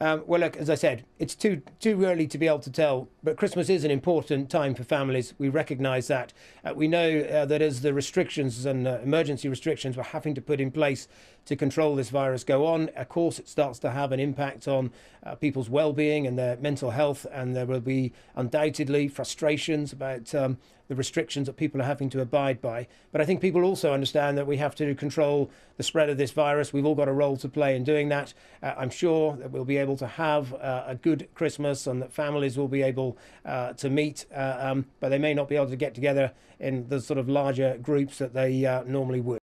Um, well, look, as I said, it's too too early to be able to tell, but Christmas is an important time for families. We recognise that. Uh, we know uh, that as the restrictions and uh, emergency restrictions we're having to put in place to control this virus go on, of course, it starts to have an impact on uh, people's well-being and their mental health, and there will be undoubtedly frustrations about um, the restrictions that people are having to abide by. But I think people also understand that we have to control the spread of this virus. We've all got a role to play in doing that. Uh, I'm sure that we'll be able able to have uh, a good Christmas and that families will be able uh, to meet, uh, um, but they may not be able to get together in the sort of larger groups that they uh, normally would.